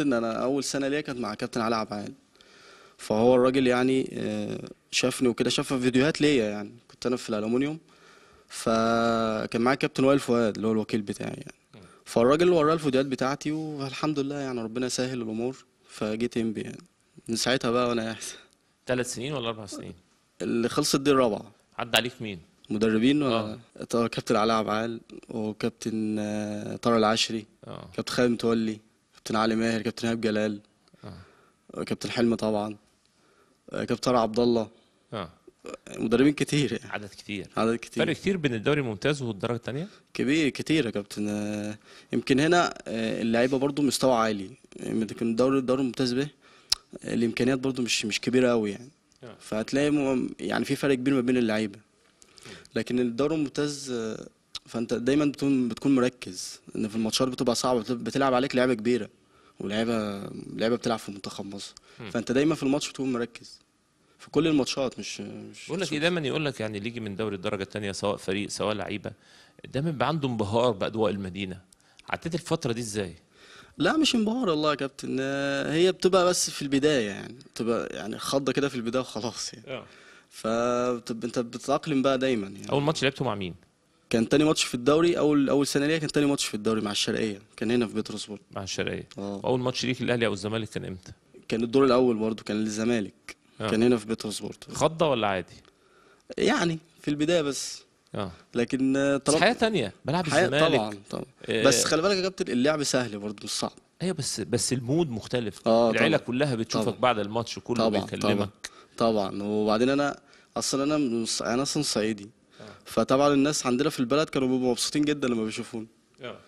ان انا اول سنه ليا كانت مع كابتن علي عبعال فهو الراجل يعني آه، شافني وكده شاف فيديوهات ليا يعني كنت انا في الالومنيوم فكان معايا كابتن وائل فؤاد اللي هو الوكيل بتاعي يعني فالراجل وراه الفيديوهات بتاعتي والحمد لله يعني ربنا سهل الامور فجيت ام بي يعني من ساعتها بقى وانا قاعد ثلاث سنين ولا اربع سنين؟ اللي خلصت دي الرابعه عدى عليك مين؟ مدربين ولا آه. كابتن علاء عبعال وكابتن آه، طارق العشري أوه. كابتن خالد متولي كابتن علي ماهر كابتن ايهاب جلال آه. كابتن حلمي طبعا آه، كابتن عبد الله آه. اه مدربين كتير يعني. عدد كتير عدد كتير فرق كتير بين الدوري الممتاز والدرجه الثانيه كبير كتير يا كابتن آه، يمكن هنا اللعيبه برضو مستوى عالي يمكن يعني الدوري الدوري الممتاز به الامكانيات برضو مش مش كبيره قوي يعني آه. فهتلاقي يعني في فرق كبير ما بين اللعيبه لكن الدوري الممتاز فانت دايما بتكون بتكون مركز ان في الماتشات بتبقى صعبه بتلعب عليك لعيبه كبيره ولعيبه لعيبه بتلعب في منتخب مصر فانت دايما في الماتش بتكون مركز في كل الماتشات مش مش بقول لك ايه دايما يقول لك يعني اللي يجي من دوري الدرجه الثانيه سواء فريق سواء لعيبه دايما بيبقى عنده انبهار باجواء المدينه عديت الفتره دي ازاي؟ لا مش انبهار والله يا كابتن هي بتبقى بس في البدايه يعني بتبقى يعني خضه كده في البدايه وخلاص يعني اه فانت بتتاقلم بقى دايما يعني اول ماتش لعبته مع مين؟ كان تاني ماتش في الدوري اول اول سنه ليا كان تاني ماتش في الدوري مع الشرقيه كان هنا في بيتروسبورت مع الشرقيه اه اول ماتش ليك الاهلي او الزمالك كان امتى كان الدور الاول برده كان للزمالك آه. كان هنا في بيتروسبورت خضه ولا عادي يعني في البدايه بس اه لكن طلب حياه ثانيه بلعب حياة الزمالك طبعا طبعا إيه بس خلي بالك يا كابتن اللعب سهل برده مش صعب ايوه بس بس المود مختلف آه العيله طبعًا. كلها بتشوفك طبعًا. بعد الماتش كله طبعًا بيكلمك طبعا طبعا وبعدين انا اصلا انا انا اصلا صعيدي فطبعا الناس عندنا في البلد كانوا بيبقوا مبسوطين جدا لما بيشوفونا. آه.